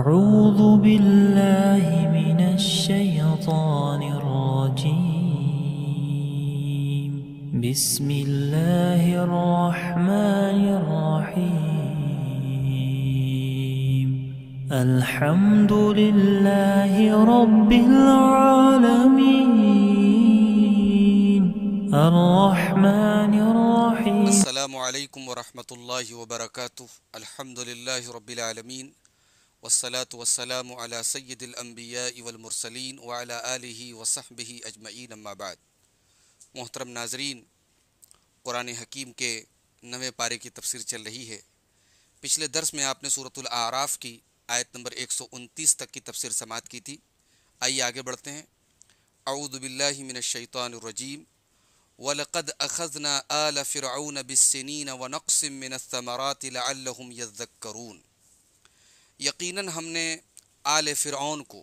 أعوذ بالله من الشيطان الرجيم بسم الله الرحمن الرحيم الحمد لله رب العالمين الرحمن الرحيم السلام عليكم ورحمة الله وبركاته الحمد لله رب العالمين वसलात वसलाम सैदम्बिया वलमरसलिन वाल वसहब अजमैन अम्माबाद मोहतरम नाजरीन क़ुरान हकीम के नवे पारे की तफसीर चल रही है पिछले दर्स में आपने सूरतुल आराफ की आयत नंबर एक सौ उनतीस तक की तफसीर समात की थी आइए आगे बढ़ते हैं अऊदबिल्लिमिनशैतरजीम वलक़द अखजना आल फ़िरौन बिसनिन व नक़समरातम यज़क्रून यकीनन हमने आल फ़िरौन को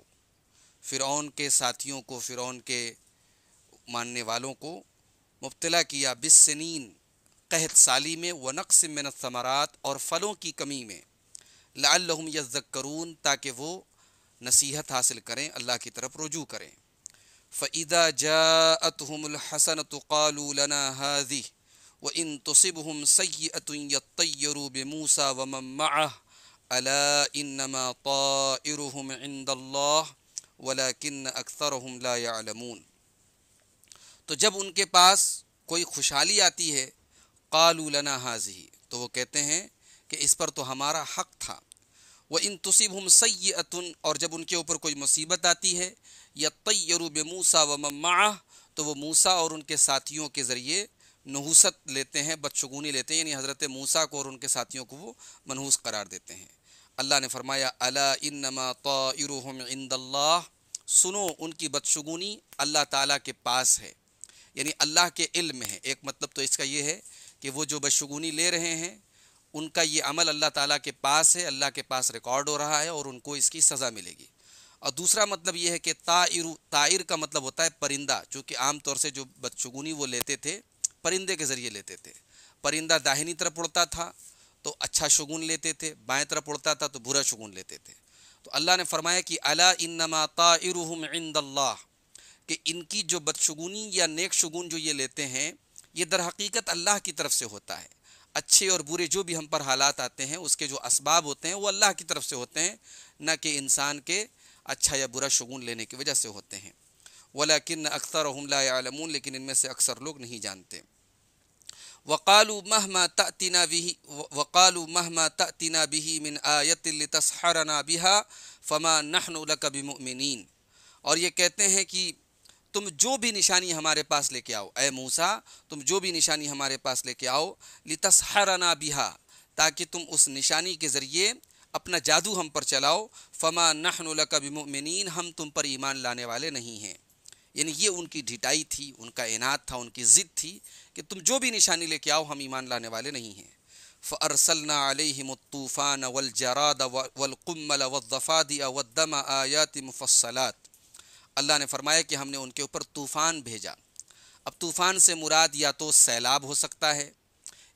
फ़िरौन के साथियों को फ़िरौन के मानने वालों को मुब्तला किया बिसनीन कहत साली में व नक्स मिन समरात और फलों की कमी में लालहम यज़क्करून ताकि वो नसीहत हासिल करें अल्लाह की तरफ रुजू करें फ़ैदा जातहमसन तोलना हाजी व इन हम सैतरू बमूसा व मह انما طائرهم عند الله ولكن اكثرهم لا يعلمون तो जब उनके पास कोई खुशहाली आती है कालू लना हाजी तो वो कहते हैं कि इस पर तो हमारा हक था व इन तुसिब हम सैतन और जब उनके ऊपर कोई मुसीबत आती है या तयरूब मूसा व मम्मा तो वो मूसा और उनके साथियों के ज़रिए नहूसत लेते हैं बदशगुनी लेते हैं यानी हज़रत मूसा को और उनके साथियों को वो मनहूस करार देते हैं अल्लाह ने फरमाया अला इनमा सुनो उनकी बदशगुनी अल्लाह ताला के पास है यानी अल्लाह के इल्म है एक मतलब तो इसका ये है कि वो जो बदशगुनी ले रहे हैं उनका ये अमल अल्लाह ताला के पास है अल्लाह के पास रिकॉर्ड हो रहा है और उनको इसकी सज़ा मिलेगी और दूसरा मतलब ये है कि ताइर ताइर का मतलब होता है परिंदा चूँकि आम तौर से जो बदशगुनी वो लेते थे परिंदे के ज़रिए लेते थे परिंदा दाहिनी तरफ उड़ता था तो अच्छा शगुन लेते थे बाएं तरफ उड़ता था तो बुरा शगुन लेते थे तो अल्लाह ने फरमाया कि अला इनमा ताइरुहुम कि इनकी जो बदशगुनी या नेक शगुन जो ये लेते हैं ये दर हकीकत अल्लाह की तरफ से होता है अच्छे और बुरे जो भी हम पर हालात आते हैं उसके जो इसबाब होते हैं वो अल्लाह की तरफ से होते हैं न कि इंसान के अच्छा या बुरा शगुन लेने की वजह से होते हैं वाला किन्न अक्सर हमला आलमून लेकिन इनमें से अक्सर लोग नहीं जानते वक़ालु महमा ततिना बिही वक़ालु महमा ततिना बिही मिन आयत लतसहरना बिहा फमा नहनकबिमिन और ये कहते हैं कि तुम जो भी निशानी हमारे पास लेके आओ ए मूसा तुम जो भी निशानी हमारे पास लेके आओ लतसहरना बिहा ताकि तुम उस निशानी के ज़रिए अपना जादू हम पर चलाओ फमा नहनकबिमिन हम तुम पर ईमान लाने वाले नहीं हैं यानी ये उनकी ढिटाई थी उनका इनाद था उनकी ज़िद थी कि तुम जो भी निशानी लेके आओ हम ईमान लाने वाले नहीं हैं फ़रसलना आलहमतूफ़ान वलजराद वलकमल वफ़ाद वदम आयात मुफसलात अल्लाह ने फरमाया कि हमने उनके ऊपर तूफ़ान भेजा अब तूफ़ान से मुराद या तो सैलाब हो सकता है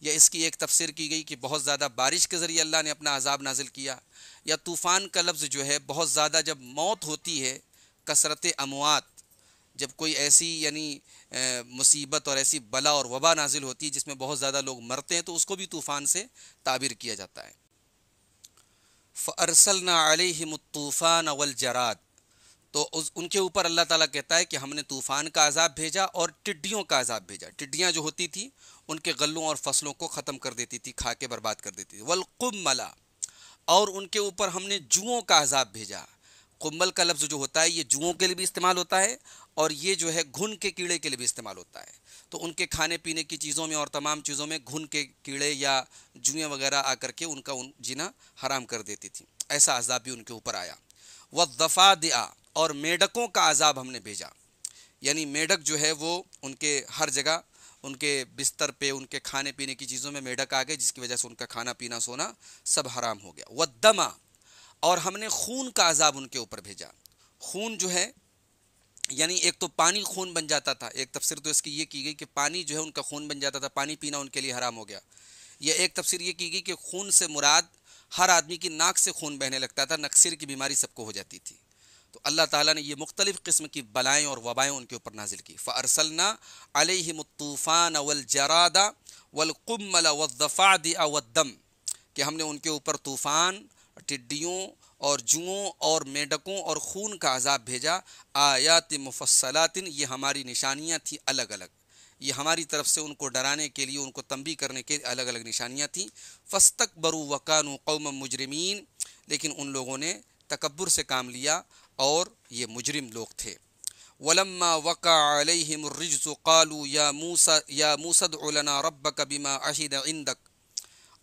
या इसकी एक तफसर की गई कि बहुत ज़्यादा बारिश के ज़रिए अल्लाह ने अपना अजाब नाजिल किया या तूफ़ान का लफ्ज़ जो है बहुत ज़्यादा जब मौत होती है कसरत अमवात जब कोई ऐसी यानी मुसीबत और ऐसी बला और वबा नाजिल होती है जिसमें बहुत ज़्यादा लोग मरते हैं तो उसको भी तूफ़ान से ताबिर किया जाता है फ़रसल अवल जरात तो उस उनके ऊपर अल्लाह ताला कहता है कि हमने तूफ़ान का अजाब भेजा और टिड्डियों का अजाब भेजा टिड्डियाँ जो होती थी उनके गलों और फसलों को ख़त्म कर देती थी खा के बर्बाद कर देती थी वलकुम मला और उनके ऊपर हमने जुओं का अजाब भेजा कुम्बल का लफ्ज़ जो होता है ये जुओं के लिए भी इस्तेमाल होता है और ये जो है घुन के कीड़े के लिए भी इस्तेमाल होता है तो उनके खाने पीने की चीज़ों में और तमाम चीज़ों में घुन के कीड़े या जुएँ वगैरह आकर के उनका उन जीना हराम कर देती थी ऐसा अजाब भी उनके ऊपर आया व दफ़ा दिया और मेढकों का अजाब हमने भेजा यानी मेढक जो है वो उनके हर जगह उनके बिस्तर पे उनके खाने पीने की चीज़ों में मेढक आ गए जिसकी वजह से उनका खाना पीना सोना सब हराम हो गया व दमा और हमने खून का अजाब उनके ऊपर भेजा खून जो है यानी एक तो पानी खून बन जाता था एक तफसर तो इसकी ये की गई कि पानी जो है उनका खून बन जाता था पानी पीना उनके लिए हराम हो गया या एक तफसर ये की गई कि खून से मुराद हर आदमी की नाक से खून बहने लगता था नक्सर की बीमारी सबको हो जाती थी तो अल्लाह ताला ने ये मुख्तलिफ़ किस्म की बलाएँ और वबाएँ उनके ऊपर नाजिल की फ़रसलना अलहमतूफ़ान जरादा वलकुमल वफ़ाद अवदम कि हमने उनके ऊपर तूफ़ान टिड्डियों और जुओं और मेढकों और खून का अजाब भेजा आयात मुफसलातिन ये हमारी निशानियाँ थी अलग अलग ये हमारी तरफ से उनको डराने के लिए उनको तंबी करने के अलग अलग निशानियाँ थीं फस्तक बरु वकान कौम मुजरमीन लेकिन उन लोगों ने तकबर से काम लिया और ये मुजरम लोग थे वलम्मा वक़ामरजु या मूसा या मूसद रब कबीमा अहिद इंदक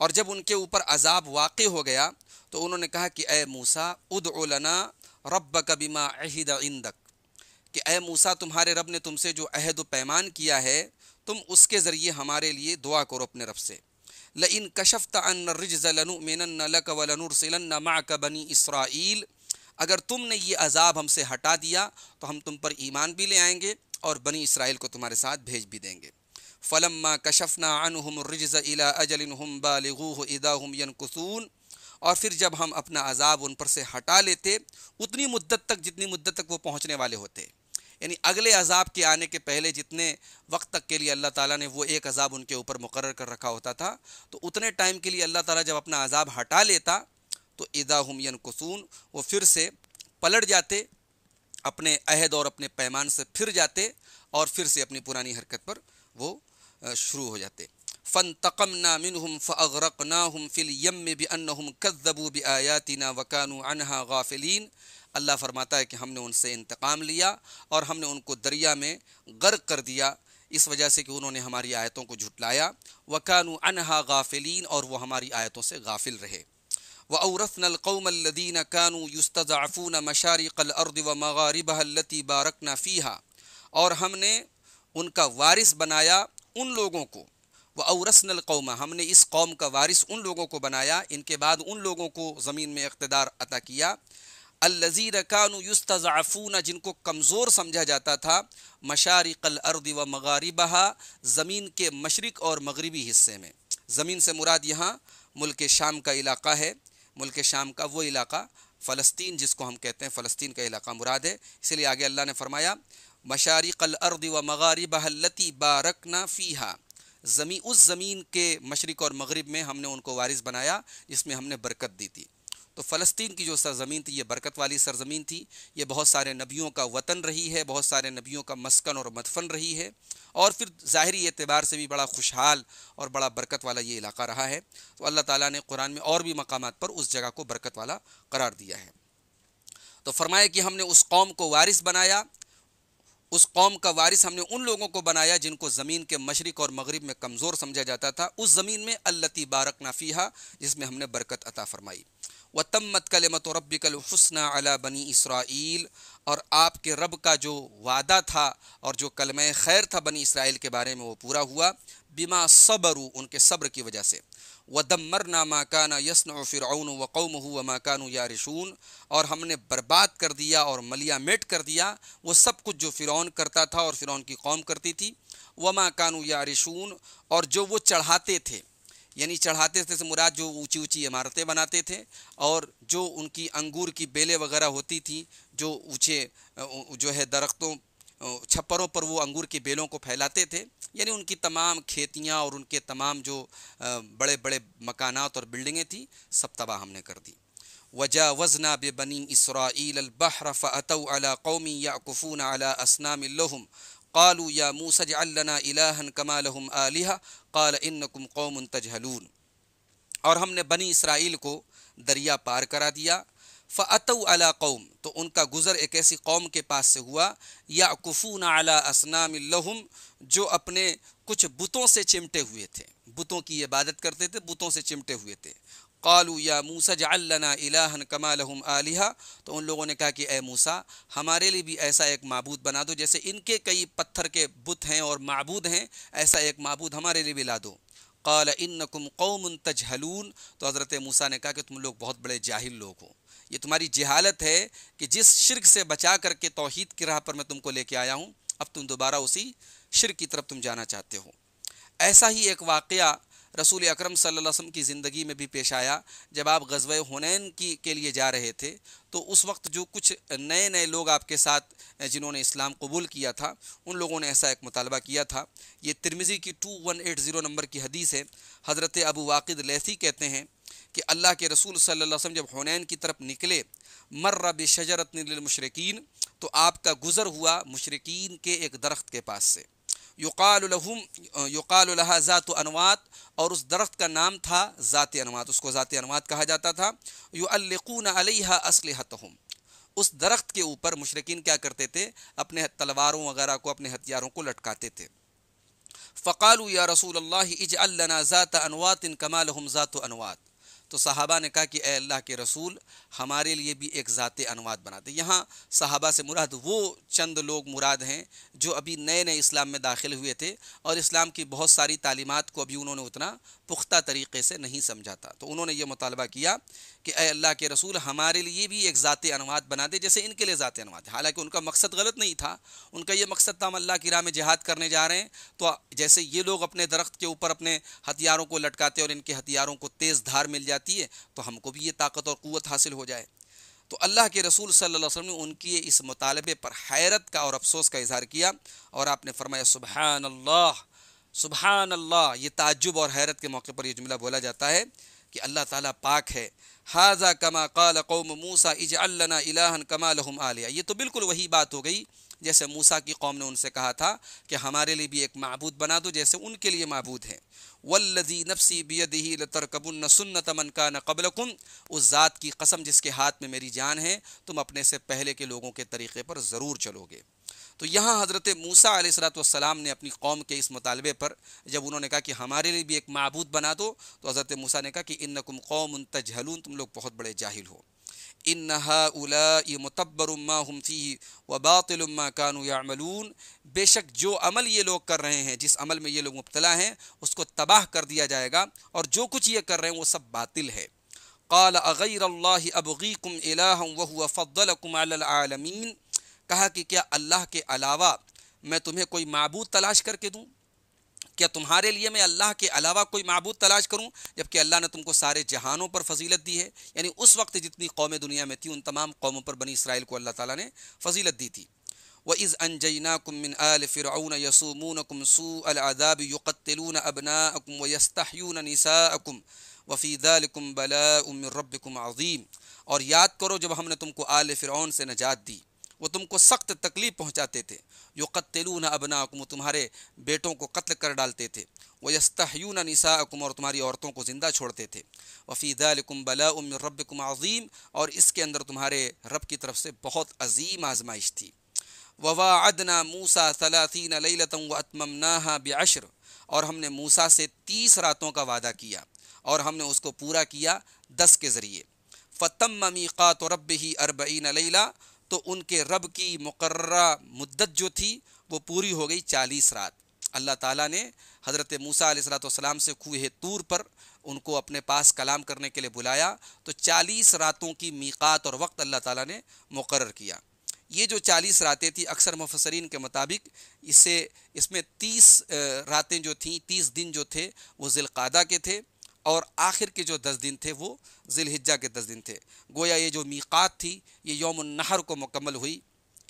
और जब उनके ऊपर अजाब वाक़ हो गया तो उन्होंने कहा कि ए मूसा उद उलना रब कबीमा अहिद इंदक कि ए मूसा तुम्हारे रब ने तुमसे जो अहद पैमान किया है तुम उसके ज़रिए हमारे लिए दुआ करो अपने रब से ल इन कशफ़त अन बनी इसराइल अगर तुमने ये अजाब हमसे हटा दिया तो हम तुम पर ईमान भी ले आएंगे और बनी इसराइल को तुम्हारे साथ भेज भी देंगे फ़लम कशफ़ना अनहम रिजज़ अजल हम बालगू इदा हम यन कसून और फिर जब हम अपना अजाब उन पर से हटा लेते उतनी मुद्दत तक जितनी मुद्दत तक वो पहुँचने वाले होते यानी अगले अजाब के आने के पहले जितने वक्त तक के लिए अल्लाह ताला ने वो एक अजाब उनके ऊपर मुकर कर रखा होता था तो उतने टाइम के लिए अल्लाह ताला जब अपना अजाब हटा लेता तो इदा हमयन कसून वो फिर से पलट जाते अपने अहद और अपने पैमान से फिर जाते और फिर से अपनी पुरानी हरकत पर वो शुरू हो जाते फ़न तकम नामिन हम फ़रक ना हम फिल यम में भी अन हम कदबू भी आयातना वकानु अनहा गाफिलीन अल्लाह फरमाता है कि हमने उनसे इंतकाम लिया और हमने उनको दरिया में गर्क कर दिया इस वजह से कि उन्होंने हमारी आयतों को झुटलाया वकानु अनहा गाफिलीन और वो हमारी आयतों से गाफिल रहे व औरफ़नकौमल्लिन कानू युस्तफ़ून मशारकलर्द व मगारबहलती बारकना फ़ीहा और हमने उनका वारिस बनाया उन लोगों को व अवरसन कौम हमने इस कौम का वारिस उन लोगों को बनाया इनके बाद उन लोगों को ज़मीन में इकतदार अता किया अल्लज़ी रकानुस्तफ़ून जिनको कमज़ोर समझा जाता था अर्द व मगारबहा ज़मीन के मशरक़ और मगरबी हिस्से में ज़मीन से मुराद यहाँ मुल्क शाम का इलाका है मुल्क शाम का वो इलाका फ़लस्तीन जिसको हम कहते हैं फ़लस्तीन का इलाका मुराद है इसलिए आगे अल्लाह ने फरमाया अर्द व मगारबहलती बारकना फ़ीहा ज़मी उस ज़मीन के मशरक़ और मगरब में हमने उनको वारिस बनाया जिसमें हमने बरकत दी थी तो फ़लस्तीन की जो सरजमीन थी ये बरकत वाली सरजमीन थी ये बहुत सारे नबियों का वतन रही है बहुत सारे नबियों का मस्कन और मदफन रही है और फिर ज़ाहरी एतबार से भी बड़ा खुशहाल और बड़ा बरकत वाला ये इलाका रहा है तो अल्लाह ताला ने कुरान में और भी मकाम पर उस जगह को बरकत वाला करार दिया है तो फरमाया कि हमने उस कौम को वारिस बनाया उस कौम का वारिस हमने उन लोगों को बनाया जिनको ज़मीन के मशरक़ और मगरब में कमज़ोर समझा जाता था उस ज़मीन में अल्लती बारक नाफ़ीहा जिसमें हमने बरकत अता फरमाई व तम्मत कलमत रबिकल हसन अला बनी इसराइल और आपके रब का जो वादा था और जो कलम खैर था बनी इसराइल के बारे में वो पूरा हुआ बिमा सब्र उनके सब्र की वजह से व मरना माकाना यसन फ़िरौन व कौम व या यारिशून और हमने बर्बाद कर दिया और मलिया मेट कर दिया वो सब कुछ जो फ़िरौन करता था और फ़िरौन की कौम करती थी व या रिशून और जो वो चढ़ाते थे यानी चढ़ाते थे मुराद जो ऊंची ऊंची इमारतें बनाते थे और जो उनकी अंगूर की बेलें वगैरह होती थी जो ऊँचे जो है दरख्तों छप्परों पर वो अंगूर की बेलों को फैलाते थे यानी उनकी तमाम खेतियाँ और उनके तमाम जो बड़े बड़े मकानात और बिल्डिंगें थी सब तबाह हमने कर दी वजा वजना बे बनी इसराबहर फ़तः कौमी याकफ़ून अला असनाम कालू या मूसज अल्लना इलाहन कमालहम आलिहा काल इनकुम कौम तजहलून और हमने बनी इसराइल को दरिया पार करा दिया फ़तु अला कौम तो उनका गुज़र एक ऐसी कौम के पास से हुआ या कुफून अला असनाम जो अपने कुछ बुतों से चिमटे हुए थे बुतों की इबादत करते थे बुतों से चिमटे हुए थे कालू या मूसा जल्लना इलाहन कमा लहम आलिहा तो उन लोगों ने कहा कि ए मूसा हमारे लिए भी ऐसा एक मबूद बना दो जैसे इनके कई पत्थर के बुत हैं और मबूद हैं ऐसा एक मबूद हमारे लिए भी ला दो कल इन कम कौम तजहलून तो हज़रत मूसा ने कहा कि तुम लोग बहुत बड़े जाहिल लोग हो ये तुम्हारी जहालत है कि जिस शिरक से बचा करके तोहहीद की राह पर मैं तुमको लेके आया हूँ अब तुम दोबारा उसी शिरक की तरफ तुम जाना चाहते हो ऐसा ही एक वाक़ रसूल अक्रम सम की ज़िंदगी में भी पेश आया जब आप गजब हुनैन की के लिए जा रहे थे तो उस वक्त जो कुछ नए नए लोग आपके साथ जिन्होंने इस्लाम कबूल किया था उन लोगों ने ऐसा एक मुतालबा किया था ये तिरमिज़ी की two one eight zero number की हदीस है हज़रत अबू वाक़द लेसी कहते हैं कि अल्लाह के रसूल सल्लम जब हुनैन की तरफ निकले मर्र शजरतमशरकिन तो आपका गुज़र हुआ मशरकिन के एक दरख्त के पास से युकाल युकालहा ज़ात अनवात और उस दरख्त का नाम था ज़ात अनवात उसको ज़ात अनवात कहा जाता था युल्लकून अलहा असलहतहम उस दरख्त के ऊपर मशरकिन क्या करते थे अपने तलवारों वगैरह को अपने हथियारों को लटकाते थे फ़कालू या रसूल अल्लाह इज अल्लाना ज़ात अनवात इन कमाल हम ज़ात अनवात तो साहबा ने कहा कि ए अल्लाह के रसूल हमारे लिए भी एक ज़ात अनुवाद बना दे यहाँ साहबा से मुराद वो चंद लोग मुराद हैं जो अभी नए नए इस्लाम में दाखिल हुए थे और इस्लाम की बहुत सारी तालीमत को अभी उन्होंने उतना पुख्ता तरीके से नहीं समझा था तो उन्होंने ये मुतालबा किया कि अल्लाह के रसूल हमारे लिए भी एक ज़ात अनुवाद बना दे जैसे इनके लिए ज़ात अनुवाद हालांकि उनका मकसद गलत नहीं था उनका ये मकसद था हम अल्लाह की राह में जिहाद करने जा रहे हैं तो जैसे ये लोग अपने दरख्त के ऊपर अपने हथियारों को लटकाते और इनके हथियारों को तेज़ धार मिल जाती है तो हमको भी ये ताकत और क़वत हासिल हो जाए तो अल्लाह के रसूल सल्लल्लाहु अलैहि वसल्लम ने उनकी इस मुतालबे पर हैरत का और अफसोस का इजहार किया और आपने फरमाया सुबहान अल्लाह सुबहान अल्लाह ये ताजुब और हैरत के मौके पर यह जुमला बोला जाता है कि अल्लाह ताला पाक है हाजा कमा काल कौम मूसा इज अल्लाह कमा लहम आलिया ये तो बिल्कुल वही बात हो गई जैसे मूसा की कौम ने उनसे कहा था कि हमारे लिए भी एक महबूद बना दो जैसे उनके लिए महबूद है वल्लजी नफसी बियदही न सुन्न तमन का न कबलकुम उस ज़ात की कसम जिसके हाथ में मेरी जान है तुम अपने से पहले के लोगों के तरीक़े पर ज़रूर चलोगे तो यहाँ हज़रत मूसा सलाम ने अपनी कौम के इस मुतालबे पर जब उन्होंने कहा कि हमारे लिए भी एक महबूद बना दो तो हज़रत मूसा ने कहा कि इन नकुम कौम उन तजहलून तुम लोग बहुत बड़े जाहिल हो इन मतब्बरमा हमफ़ी वबातलमा कानू यामलून बेशक जो अमल ये लोग कर रहे हैं जिस अमल में ये लोग मुबतला हैं उसको तबाह कर दिया जाएगा और जो कुछ ये कर रहे हैं वो सब बातिल है काल अगैर अबगीकुम इलाह वह फ़द्दलकुमालमीन कहा कि क्या अल्लाह के अलावा मैं तुम्हें कोई मबूद तलाश करके दूँ क्या तुम्हारे लिए मैं अल्लाह के अलावा कोई मबूद तलाश करूँ जबकि अल्लाह ने तुमको सारे जहानों पर फजीलत दी है यानी उस वक्त जितनी कौमें दुनिया में थी उन तमाम कौमों पर बनी इसराइल को अल्लाह ताला ने फजीलत दी थी व इज़ अनजना कुमिन अल फ़िरौन यसूमून कुमसू अदाब युक़तलून अबना अकुम वस्तून निसा अकुम कुम बला उम रब अज़ीम और याद करो जब हमने तुमको आल फ़िरौन से नजात दी वो तुमको सख्त तकलीफ़ पहुँचाते थे यो कत्लून अबनाकुम तुम्हारे बेटों को कत्ल कर डालते थे वस्तून निसाकुम और तुम्हारी औरतों को ज़िंदा छोड़ते थे वफ़ीदालकुम बलाउम रबकुम अज़ीम और इसके अंदर तुम्हारे रब की तरफ से बहुत अजीम आजमाइश थी ववादना मूसा सलासीन लतम व ना बशर और हमने मूसा से तीस रातों का वादा किया और हमने उसको पूरा किया दस के ज़रिए फ़तम तो रब ही अरबीन लैला तो उनके रब की मुकर मुद्दत जो थी वो पूरी हो गई चालीस रात अल्लाह ताला ने हज़रत मूसा सलाम से खूह तूर पर उनको अपने पास कलाम करने के लिए बुलाया तो चालीस रातों की मीकात और वक्त अल्लाह ताला ने मुकर किया ये जो चालीस रातें थी अक्सर मुफसरीन के मुताबिक इससे इसमें तीस रातें जो थीं तीस दिन जो थे वो ज़िलक़ादा के थे और आखिर के जो दस दिन थे वो जिलहिजा के दस दिन थे गोया ये जो मीक़ात थी ये यौम नहर को मुकम्मल हुई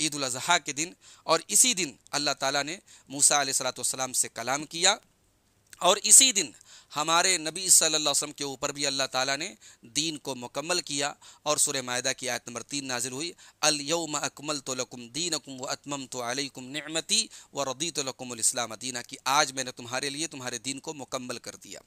ईद अजहा के दिन और इसी दिन अल्लाह ताला ने मूसा सलाम से कलाम किया और इसी दिन हमारे नबी सल्लल्लाहु अलैहि वसल्लम के ऊपर भी अल्लाह ताला ने दीन को मुकम्मल किया और सुर मायदा की आयत नंबर तीन नाजिल हुई अलयम अकमल तो लकुम दीन अकुम व अतमम तो अलकुम नमती व रदी तो लकुमलाम दीना कि आज मैंने तुम्हारे लिए तुम्हारे दीन को मुकम्मल कर दिया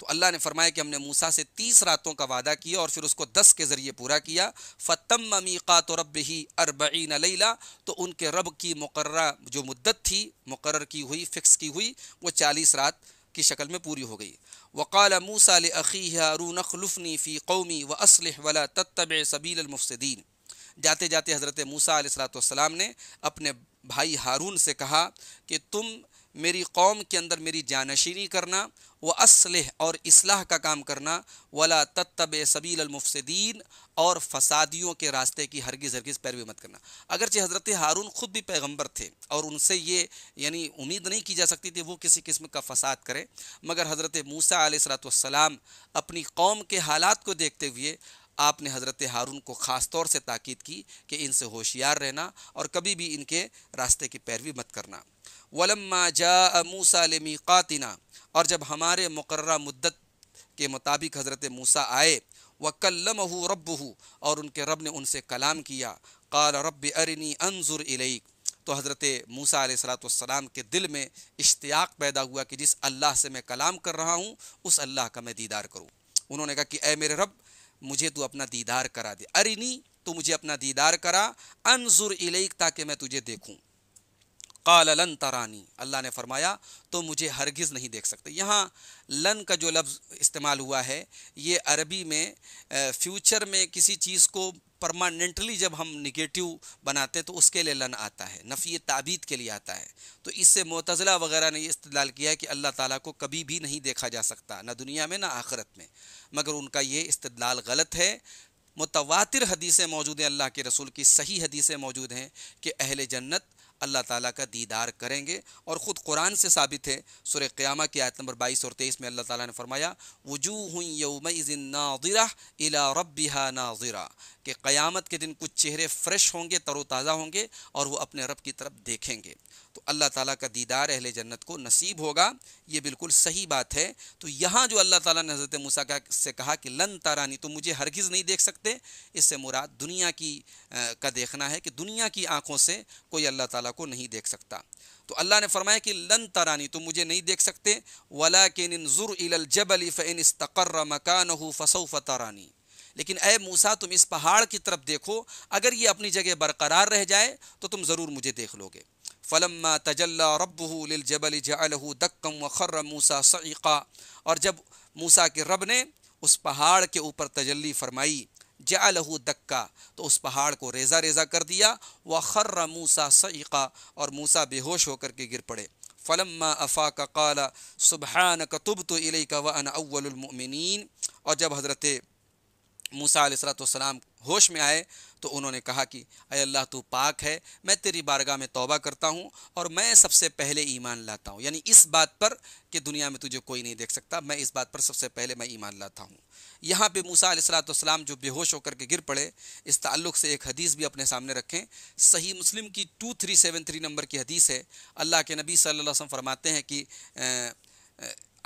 तो अल्लाह ने फरमाया कि हमने मूसा से तीस रातों का वादा किया और फिर उसको दस के ज़रिए पूरा किया फ़तम मीक़ा तो रब ही अरबीन लैला तो उनके रब की मुकर जो मुद्दत थी मुकर की हुई फ़िक्स की हुई वो चालीस रात की शक्ल में पूरी हो गई वक़ाल मूसा लखी हारून खलुफनी फ़ी कौमी व असल वला तत्तब सबीलमफसदीन जाते जाते हज़रत मूसा सलाम ने अपने भाई हारून से कहा कि तुम मेरी कौम के अंदर मेरी जानशीरी करना व असलह और इसलाह का काम करना वला तत्तब सबील अलमुफसदीन और फसादियों के रास्ते की हरगिज़ हरगिज़ पैरवी मत करना अगरचे हज़रत हारून ख़ुद भी पैगंबर थे और उनसे ये यानी उम्मीद नहीं की जा सकती थी वो किसी किस्म का फसाद करें मगर हज़रत मूसा सलाम अपनी कौम के हालात को देखते हुए आपने हज़रत हारून को ख़ास तौर से ताकीद की कि इनसे होशियार रहना और कभी भी इनके रास्ते की पैरवी मत करना वलम्मा जा मूसा कातना और जब हमारे मुकर मदत के मुताबिक हज़रत मूसा आए वकलम हो रब हो और उनके रब ने उनसे कलाम किया कल रब अरनी अनजुर इलैक तो हज़रत मूसा सलाम के दिल में इश्तियाक पैदा हुआ कि जिस अल्लाह से मैं कलाम कर रहा हूँ उस अल्लाह का मैं दीदार करूँ उन्होंने कहा कि अ मेरे रब मुझे तू अपना दीदार करा दे अरिनी तो मुझे अपना दीदार करा अनजुर इलेक ताकि मैं तुझे देखूं काल लन तरानी अल्लाह ने फरमाया तो मुझे हरगिज़ नहीं देख सकते यहाँ लन का जो लफ्ज़ इस्तेमाल हुआ है ये अरबी में फ्यूचर में किसी चीज़ को परमानेंटली जब हम निगेटिव बनाते तो उसके लिए लन आता है नफ़ी ताबीद के लिए आता है तो इससे मतज़ला वगैरह ने यह इस्तलाल किया है कि अल्लाह ताला को कभी भी नहीं देखा जा सकता ना दुनिया में ना आखरत में मगर उनका ये इस्तलाल गलत है मुतवातिर हदीसें मौजूद हैं अल्लाह के रसूल की सही हदीसें मौजूद हैं कि अहल जन्नत अल्लाह ताला का दीदार करेंगे और ख़ुद कुरान से साबित है सुर क़्यामा की आयत नंबर बाईस और तेईस में अल्लाह ताला ने फरमाया वजू हुई यौमिन नाजिरा इला रबिहा नाजिरा कि क़यामत के दिन कुछ चेहरे फ्रेश होंगे तरोताज़ा होंगे और वो अपने रब की तरफ देखेंगे तो अल्लाह ताला का दीदार अहले जन्नत को नसीब होगा ये बिल्कुल सही बात है तो यहाँ जो अल्लाह ताला ने हज़रत मूसा का से कहा कि लन तारानी तो मुझे हरगिज़ नहीं देख सकते इससे मुराद दुनिया की आ, का देखना है कि दुनिया की आँखों से कोई अल्लाह ताला को नहीं देख सकता तो अल्लाह ने फरमाया कि लन तरानी तो मुझे नहीं देख सकते वला के नजुर जबल फ़ैन इस्तकर मकान हो फसौफ़ तरानी लेकिन ए मूसा तुम इस पहाड़ की तरफ देखो अगर ये अपनी जगह बरकरार रह जाए तो तुम ज़रूर मुझे देख लोगे फ़लम्मा तजल्ला रबल जबल जलहू दक्कम व खर्र मूसा सईक़ा और जब मूसा के रब ने उस पहाड़ के ऊपर तजल्ली फरमाई जलहू दक्का तो उस पहाड़ को रेजा रेजा कर दिया व खर्र मूसा सईक़ा और मूसा बेहोश होकर के गिर पड़े फ़लम्मा अफ़ा का काला सुबहान कतुब तो इले का वन अव्वलमिन और जब हज़रत मूसा सलाम होश में आए तो उन्होंने कहा कि अय अल्लाह तू पाक है मैं तेरी बारगाह में तौबा करता हूँ और मैं सबसे पहले ईमान लाता हूँ यानी इस बात पर कि दुनिया में तुझे कोई नहीं देख सकता मैं इस बात पर सबसे पहले मैं ईमान लाता हूँ यहाँ पे मूसा सलाम जो बेहोश होकर के गिर पड़े इस ताल्लुक़ से एक हदीस भी अपने सामने रखें सही मुस्लिम की two three seven three number की हदीस है अल्लाह के नबी सल्लल्लाहु अलैहि वसल्लम फरमाते हैं कि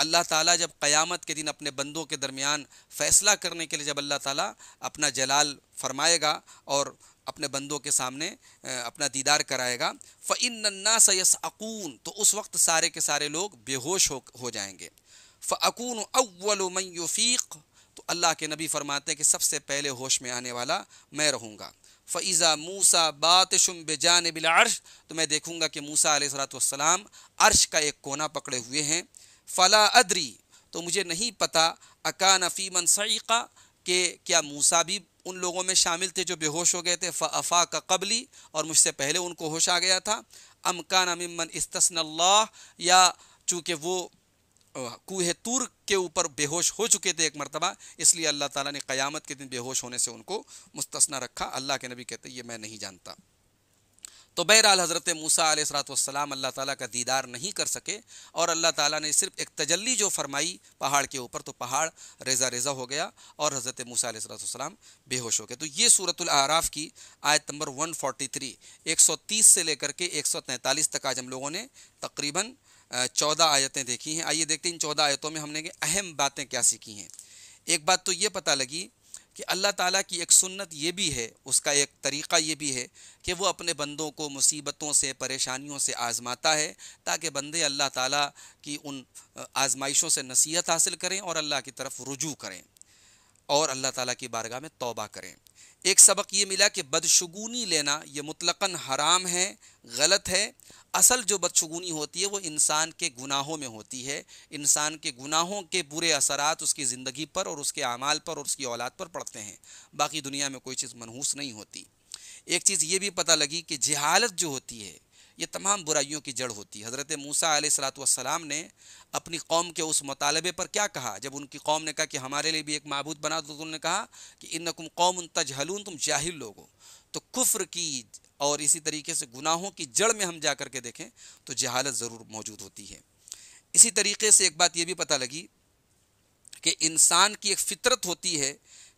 अल्लाह ताला जब क़यामत के दिन अपने बंदों के दरमियान फ़ैसला करने के लिए जब अल्लाह ताला अपना जलाल फरमाएगा और अपने बंदों के सामने अपना दीदार कराएगा फ़िन नन्ना अकून तो उस वक्त सारे के सारे लोग बेहोश हो, हो जाएंगे फ़कून अव्वल मन तो अल्लाह के नबी फरमाते हैं कि सबसे पहले होश में आने वाला मैं रहूँगा फ़ैज़ा मूसा बातशुम बेजान बिल अर्श तो मैं देखूँगा कि मूसा सलाम अर्श का एक कोना पकड़े हुए हैं फ़ला अदरी तो मुझे नहीं पता अकान फ़ीमन सईक़ा के क्या मूसा भी उन लोगों में शामिल थे जो बेहोश हो गए थे फ़ाफ़ा का कबली और मुझसे पहले उनको होश आ गया था अमकान अमन इसतसनल्ला या चूँकि वो कुह तूर के ऊपर बेहोश हो चुके थे एक मरतबा इसलिए अल्लाह ताला ने क़यामत के दिन बेहोश होने से उनको मुस्तना रखा अल्लाह के नबी कहते ये मैं नहीं जानता तो बहरहाल हज़रत मूसा सलाम अल्लाह ताला का दीदार नहीं कर सके और अल्लाह ताला ने सिर्फ एक तजल्ली जो फरमाई पहाड़ के ऊपर तो पहाड़ रेजा रेजा हो गया और हज़रत मूसा सलाम बेहोश हो गए तो ये सूरत आराफ की आयत नंबर 143 130 से लेकर के 143 तक आज हम लोगों ने तकरीबन चौदह आयतें देखी हैं आइए देखते हैं इन चौदह आयतों में हमने अहम बातें क्या सीखी हैं एक बात तो ये पता लगी कि अल्लाह ताला की एक सुन्नत ये भी है उसका एक तरीक़ा ये भी है कि वो अपने बंदों को मुसीबतों से परेशानियों से आज़माता है ताकि बंदे अल्लाह ताला की उन आज़माइशों से नसीहत हासिल करें और अल्लाह की तरफ रुजू करें और अल्लाह ताला की बारगाह में तौबा करें एक सबक ये मिला कि बदशगुनी लेना ये मुतलकन हराम है गलत है असल जो बदशगुनी होती है वो इंसान के गुनाहों में होती है इंसान के गुनाहों के बुरे असरात उसकी ज़िंदगी पर और उसके अमाल पर और उसकी औलाद पर पड़ते हैं बाकी दुनिया में कोई चीज़ मनहूस नहीं होती एक चीज़ ये भी पता लगी कि जहालत जो होती है ये तमाम बुराइयों की जड़ होती है हज़रत मूसा सलाम ने अपनी कौम के उस मतालबे पर क्या कहा जब उनकी कौम ने कहा कि हमारे लिए भी एक मबूद बना तो उन्होंने कहा कि इन नकुम कौम तजहलून तुम जाहिल लोगों तो कुफ्र की और इसी तरीके से गुनाहों की जड़ में हम जा कर के देखें तो जहालत ज़रूर मौजूद होती है इसी तरीके से एक बात यह भी पता लगी कि इंसान की एक फितरत होती है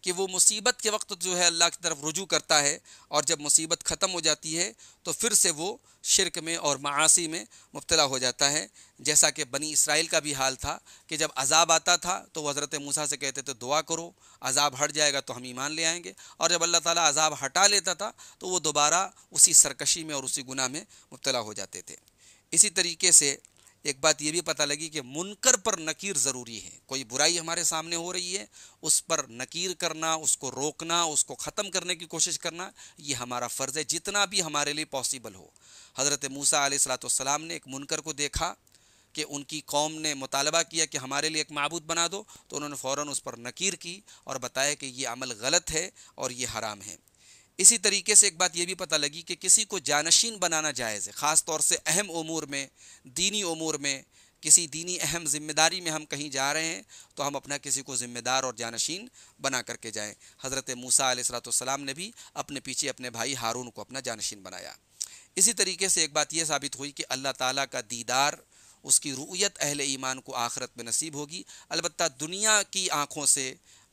कि वो मुसीबत के वक्त जो है अल्लाह की तरफ रुजू करता है और जब मुसीबत ख़त्म हो जाती है तो फिर से वो शिरक में और मासी में मुबतला हो जाता है जैसा कि बनी इसराइल का भी हाल था कि जब अजाब आता था तो वह हज़रत मूसा से कहते थे दुआ करो अजाब हट जाएगा तो हम ईमान ले आएंगे और जब अल्लाह ताला अजाब हटा लेता था तो वो दोबारा उसी सरकशी में और उसी गुनाह में मुबतला हो जाते थे इसी तरीके से एक बात ये भी पता लगी कि मुनकर पर नकीर ज़रूरी है कोई बुराई हमारे सामने हो रही है उस पर नकीर करना उसको रोकना उसको ख़त्म करने की कोशिश करना ये हमारा फ़र्ज़ है जितना भी हमारे लिए पॉसिबल हो हज़रत मूसा सलाम ने एक मुनकर को देखा कि उनकी कौम ने मुतालबा किया कि हमारे लिए एक मबूद बना दो तो उन्होंने फ़ौर उस पर नकीर की और बताया कि ये अमल गलत है और ये हराम है इसी तरीके से एक बात यह भी पता लगी कि किसी को जानशीन बनाना जायज़ है ख़ास तौर से अहम अमूर में दीनी अमूर में किसी दीनी अहम जिम्मेदारी में हम कहीं जा रहे हैं तो हम अपना किसी को ज़िम्मेदार और जानशीन बना करके जाएँ हज़रत मूसा सलाम ने भी अपने पीछे अपने भाई हारून को अपना जानशीन बनाया इसी तरीके से एक बात यह साबित हुई कि अल्लाह ताली का दीदार उसकी रूयत अहल ईमान को आखरत में नसीब होगी अलबत् दुनिया की आँखों से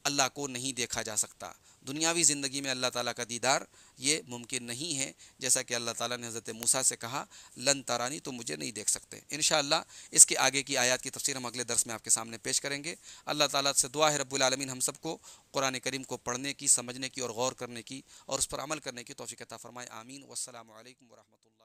अल्लाह को नहीं देखा जा सकता दुनियावी ज़िंदगी में अल्लाह ताला का दीदार ये मुमकिन नहीं है जैसा कि अल्लाह ताला ने हज़रत मूसा से कहा लन तारानी तो मुझे नहीं देख सकते इन इसके आगे की आयत की तफसीर हम अगले दर्स में आपके सामने पेश करेंगे अल्लाह ताला से दुआ है रबालमीन हम सबको कुरान करीम को पढ़ने की समझने की और गौर करने की और उस पर अमल करने की तोफ़ी कता फ़रमाए आमीन वसलम वरहमल